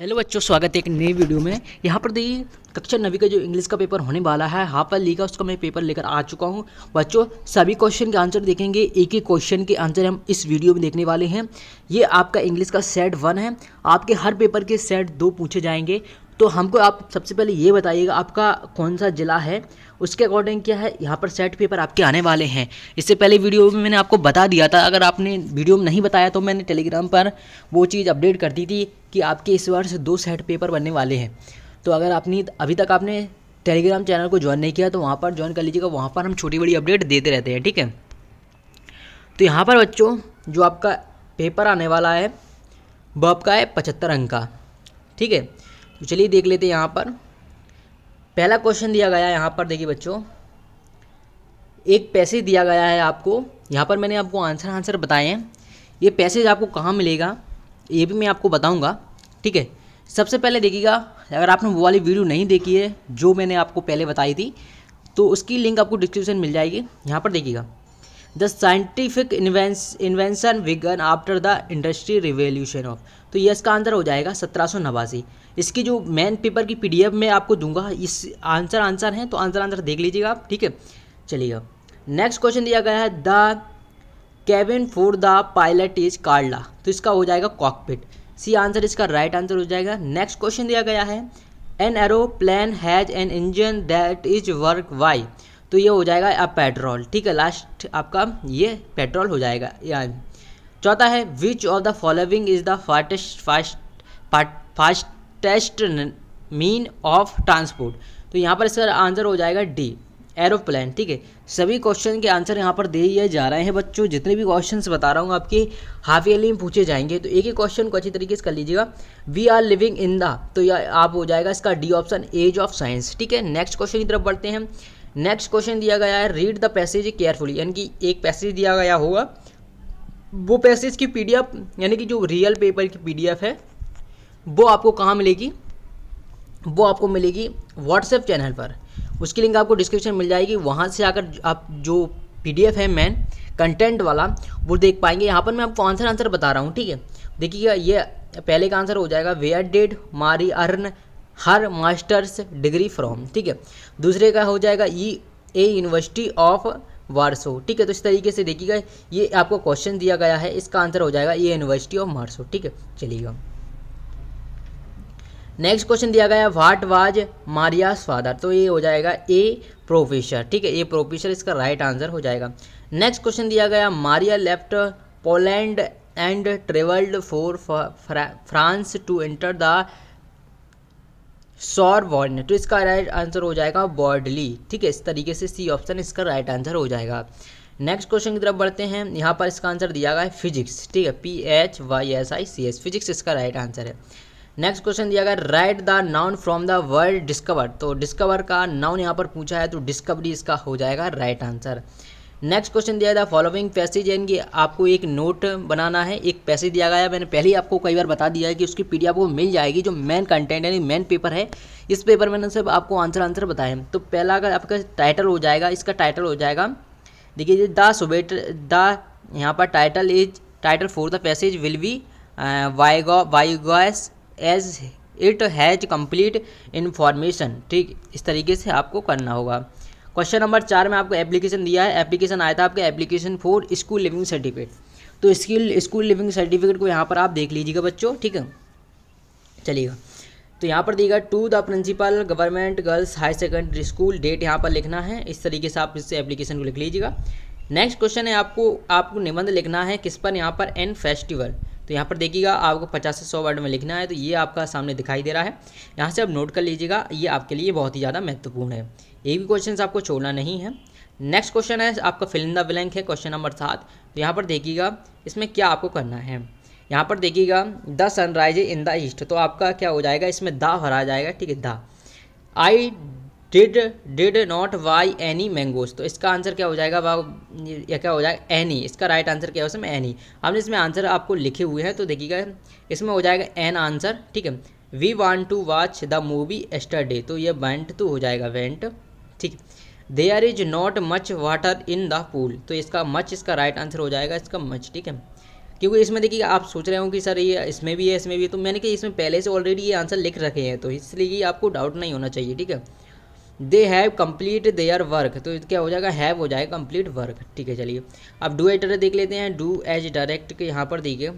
hello बच्चों स्वागत है एक नई वीडियो में यहाँ पर देखिए कक्षा नवी का जो इंग्लिश का पेपर होने वाला है हाँ ली का उसका मैं पेपर लेकर आ चुका हूँ बच्चों सभी क्वेश्चन के आंसर देखेंगे एक ही क्वेश्चन के आंसर हम इस वीडियो में देखने वाले हैं ये आपका इंग्लिश का सेट वन है आपके हर पेपर के सेट दो पूछे जाएंगे तो हमको आप सबसे पहले ये बताइएगा आपका कौन सा ज़िला है उसके अकॉर्डिंग क्या है यहाँ पर सेट पेपर आपके आने वाले हैं इससे पहले वीडियो में मैंने आपको बता दिया था अगर आपने वीडियो में नहीं बताया तो मैंने टेलीग्राम पर वो चीज़ अपडेट कर दी थी कि आपके इस वर्ष दो सेट पेपर बनने वाले हैं तो अगर आपने अभी तक आपने टेलीग्राम चैनल को ज्वाइन नहीं किया तो वहाँ पर ज्वाइन कर लीजिएगा वहाँ पर हम छोटी बड़ी अपडेट देते रहते हैं ठीक है तो यहाँ पर बच्चों जो आपका पेपर आने वाला है वह आपका है पचहत्तर अंक का ठीक है तो चलिए देख लेते हैं यहाँ पर पहला क्वेश्चन दिया गया है यहाँ पर देखिए बच्चों एक पैसेज दिया गया है आपको यहाँ पर मैंने आपको आंसर आंसर बताए हैं ये पैसेज आपको कहाँ मिलेगा ये भी मैं आपको बताऊँगा ठीक है सबसे पहले देखिएगा अगर आपने वो वाली वीडियो नहीं देखी है जो मैंने आपको पहले बताई थी तो उसकी लिंक आपको डिस्क्रिप्शन मिल जाएगी यहाँ पर देखिएगा the scientific invention began after the industry revolution of तो ये इसका आंसर हो जाएगा सत्रह सौ नवासी इसकी जो मेन पेपर की पीडीएफ में आपको दूंगा इस आंसर आंसर है तो आंसर आंसर देख लीजिएगा आप ठीक है चलिएगा नेक्स्ट क्वेश्चन दिया गया है the cabin for the pilot is called तो इसका हो जाएगा कॉकपिट सी आंसर इसका राइट आंसर हो जाएगा नेक्स्ट क्वेश्चन दिया गया है an aeroplane has an engine that is work why तो ये हो जाएगा आप पेट्रोल ठीक है लास्ट आपका ये पेट्रोल हो जाएगा या चौथा है which of the following is the fastest fast fastest mean of transport तो यहाँ पर इसका आंसर हो जाएगा डी एरोप्लेन ठीक है सभी क्वेश्चन के आंसर यहाँ पर दिए जा रहे हैं बच्चों जितने भी क्वेश्चन बता रहा हूँ आपके हाफ ईयरली में पूछे जाएंगे तो एक ही क्वेश्चन को अच्छी तरीके से कर लीजिएगा we are living in the तो यह आप हो जाएगा इसका D option age of science ठीक है नेक्स्ट क्वेश्चन की तरफ बढ़ते हैं नेक्स्ट क्वेश्चन दिया गया है रीड द पैसेज केयरफुली यानी कि एक पैसेज दिया गया होगा वो पैसेज की पीडीएफ यानी कि जो रियल पेपर की पीडीएफ है वो आपको कहाँ मिलेगी वो आपको मिलेगी व्हाट्सएप चैनल पर उसकी लिंक आपको डिस्क्रिप्शन मिल जाएगी वहाँ से आकर आप जो पी है मैन कंटेंट वाला वो देख पाएंगे यहाँ पर मैं आपको आंसर आंसर बता रहा हूँ ठीक है देखिएगा ये पहले का आंसर हो जाएगा where did Marie earn her master's degree from ठीक है दूसरे का हो जाएगा ई ए यूनिवर्सिटी ऑफ वारसो ठीक है तो इस तरीके से देखिएगा ये आपको क्वेश्चन दिया गया है इसका आंसर हो जाएगा ये यूनिवर्सिटी ऑफ मार्सो ठीक है चलिएगा नेक्स्ट क्वेश्चन दिया गया है वाट वाज मारिया स्वादर तो ये हो जाएगा ए प्रोफेसर ठीक है ए प्रोफेसर इसका राइट आंसर हो जाएगा नेक्स्ट क्वेश्चन दिया गया Maria left Poland and travelled for France to enter the Sorbonne तो इसका राइट आंसर हो जाएगा बॉर्डली ठीक है इस तरीके से सी ऑप्शन इसका राइट आंसर हो जाएगा नेक्स्ट क्वेश्चन की तरफ बढ़ते हैं यहाँ पर इसका आंसर दिया गया है फिजिक्स ठीक है P H Y S I C S physics इसका राइट आंसर है नेक्स्ट क्वेश्चन दिया गया right the noun from the word discover तो डिस्कवर का नाउन यहाँ पर पूछा है तो डिस्कवरी इसका हो जाएगा right right answer next question दिया था फॉलोइंग पैसेज यानी कि आपको एक नोट बनाना है एक पैसेज दिया गया है मैंने पहले ही आपको कई बार बता दिया है कि उसकी पी आपको मिल जाएगी जो मेन कंटेंट यानी मेन पेपर है इस पेपर में सिर्फ आपको आंसर आंसर बताया तो पहला का आपका टाइटल हो जाएगा इसका टाइटल हो जाएगा देखिए द सुबेट द यहाँ पर title is title for the passage will be why goes as it has complete information ठीक इस तरीके से आपको करना होगा क्वेश्चन नंबर चार में आपको एप्लीकेशन दिया है एप्लीकेशन आया था आपका application for school leaving certificate तो स्किल स्कूल लिविंग सर्टिफिकेट को यहाँ पर आप देख लीजिएगा बच्चों ठीक है चलिएगा तो यहाँ पर देगा to the principal government girls higher secondary school date यहाँ पर लिखना है इस तरीके से आप इससे एप्लीकेशन को लिख लीजिएगा नेक्स्ट क्वेश्चन है आपको आपको निबंध लिखना है किस पर यहाँ पर एन फेस्टिवल तो यहाँ पर देखिएगा आपको पचास से सौ वर्ड में लिखना है तो ये आपका सामने दिखाई दे रहा है यहाँ से आप नोट कर लीजिएगा ये आपके लिए बहुत ही ज़्यादा महत्वपूर्ण है ये भी क्वेश्चन आपको छोड़ना नहीं है नेक्स्ट क्वेश्चन है आपका फिल इन द ब्लैंक है क्वेश्चन नंबर सात तो यहाँ पर देखिएगा इसमें क्या आपको करना है यहाँ पर देखिएगा the sunrise in the east तो आपका क्या हो जाएगा इसमें द भरा जाएगा ठीक है the I did did not buy any mangoes तो इसका आंसर क्या हो जाएगा वा या क्या हो जाएगा एनी इसका राइट आंसर क्या है उसमें एनी हमने इसमें आंसर आपको लिखे हुए हैं तो देखिएगा इसमें हो जाएगा एन आंसर ठीक है we want to watch the movie day तो ये वेंट तो हो जाएगा वेंट ठीक there is not much water in the pool तो इसका मच इसका राइट आंसर हो जाएगा इसका मच ठीक है क्योंकि इसमें देखिए आप सोच रहे हो कि सर ये इसमें भी है इसमें भी है तो मैंने कहा इसमें पहले से ऑलरेडी ये आंसर लिख रखे हैं तो इसलिए आपको डाउट नहीं होना चाहिए ठीक है they have complete their work तो क्या हो जाएगा हैव हो जाएगा कंप्लीट वर्क ठीक है चलिए अब डू एटर देख लेते हैं डू एज डायरेक्ट के यहाँ पर देखिए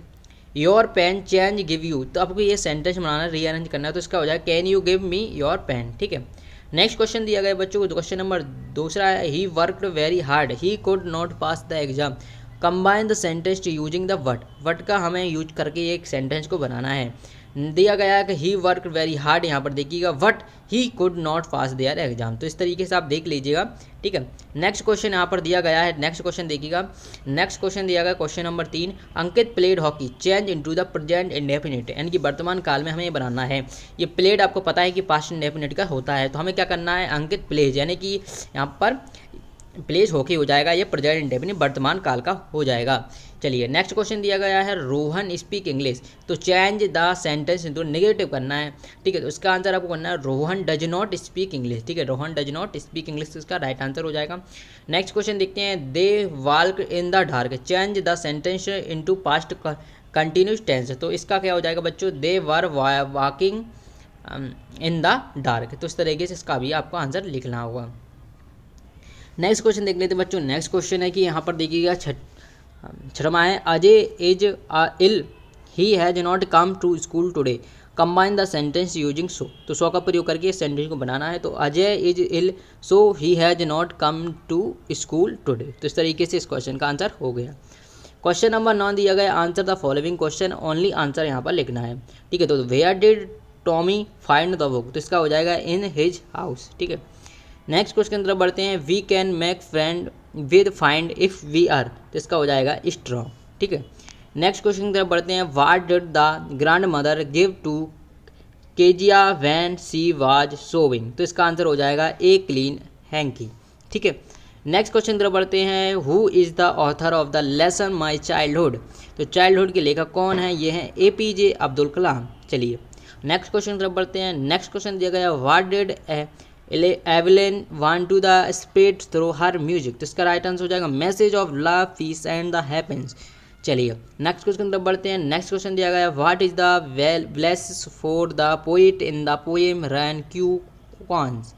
your pen change give you तो आपको ये सेंटेंस बनाना रीअरेंज करना है तो इसका हो जाएगा can you give me your pen ठीक है नेक्स्ट क्वेश्चन दिया गया बच्चों को क्वेश्चन नंबर दूसरा है he worked very hard he could not pass the exam combine the sentence using the what what का हमें यूज करके एक सेंटेंस को बनाना है दिया गया है कि ही वर्क वेरी हार्ड यहाँ पर देखिएगा what he could not pass their exam तो इस तरीके से आप देख लीजिएगा ठीक है नेक्स्ट क्वेश्चन यहाँ पर दिया गया है नेक्स्ट क्वेश्चन देखिएगा नेक्स्ट क्वेश्चन दिया गया क्वेश्चन नंबर तीन Ankit played hockey change into the present indefinite यानी कि वर्तमान काल में हमें बनाना है ये प्लेड आपको पता है कि पास्ट इंडेफिनिट का होता है तो हमें क्या करना है अंकित प्लेज यानी कि यहाँ पर प्लेज हॉकी हो जाएगा ये प्रेजेंट इंडेफिनिट वर्तमान काल का हो जाएगा चलिए नेक्स्ट क्वेश्चन दिया गया है रोहन स्पीक इंग्लिश तो change the sentence into negative करना है ठीक है तो इसका आंसर आपको करना है Rohan does not speak English ठीक है Rohan does not speak English इसका राइट आंसर हो जाएगा नेक्स्ट क्वेश्चन देखते हैं they walk in the dark change the sentence into past continuous tense तो इसका क्या हो जाएगा बच्चों they were walking in the dark तो इस तरीके से इसका भी आपको आंसर लिखना होगा नेक्स्ट क्वेश्चन देख लेते हैं बच्चों नेक्स्ट क्वेश्चन है कि यहाँ पर देखिएगा छठ Sharma Ajay is uh, ill he has not come to school today combine the sentence using so तो सो का प्रयोग करके सेंटेंस को बनाना है तो Ajay is ill so he has not come to school today तो इस तरीके से इस क्वेश्चन का आंसर हो गया क्वेश्चन नंबर नौ दिया गया answer the following question only answer यहाँ पर लिखना है ठीक है तो where did Tommy find the book तो इसका हो जाएगा इन हिज हाउस ठीक है नेक्स्ट क्वेश्चन की तरफ बढ़ते हैं we can make friend with find if we are तो इसका हो जाएगा स्ट्रॉ ठीक है नेक्स्ट क्वेश्चन की तरफ बढ़ते हैं what did the grandmother give to Kezia when she was sewing तो इसका आंसर हो जाएगा ए क्लीन हैंकी ठीक है नेक्स्ट क्वेश्चन तरफ बढ़ते हैं who is the author of the lesson my childhood तो चाइल्डहुड के लेखक कौन है ये हैं ए पी जे अब्दुल कलाम चलिए नेक्स्ट क्वेश्चन तरफ बढ़ते हैं नेक्स्ट क्वेश्चन दिया गया what did Evelyn want to the spread through her music तो इसका राइट आंसर हो जाएगा message of love peace and the happiness चलिए नेक्स्ट क्वेश्चन तब तरफ बढ़ते हैं नेक्स्ट क्वेश्चन दिया गया what is the well bless for the poet in the poem rain क्यू कॉन्स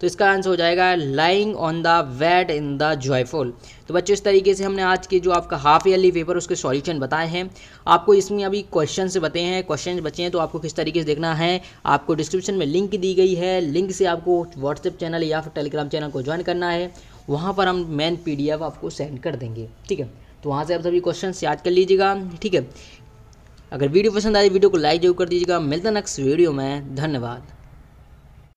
तो इसका आंसर हो जाएगा lying on the bed in the joyful तो बच्चों इस तरीके से हमने आज के जो आपका हाफ ईयरली पेपर उसके सॉल्यूशन बताए हैं आपको इसमें अभी क्वेश्चन से हैं क्वेश्चन बचे हैं तो आपको किस तरीके से देखना है आपको डिस्क्रिप्शन में लिंक दी गई है लिंक से आपको व्हाट्सएप चैनल या फिर टेलीग्राम चैनल को ज्वाइन करना है वहाँ पर हम मेन पी आपको सेंड कर देंगे ठीक है तो वहाँ से आप सभी क्वेश्चन याद कर लीजिएगा ठीक है अगर वीडियो पसंद आए वीडियो को लाइक जरूर कर दीजिएगा मिलता नेक्स्ट वीडियो में धन्यवाद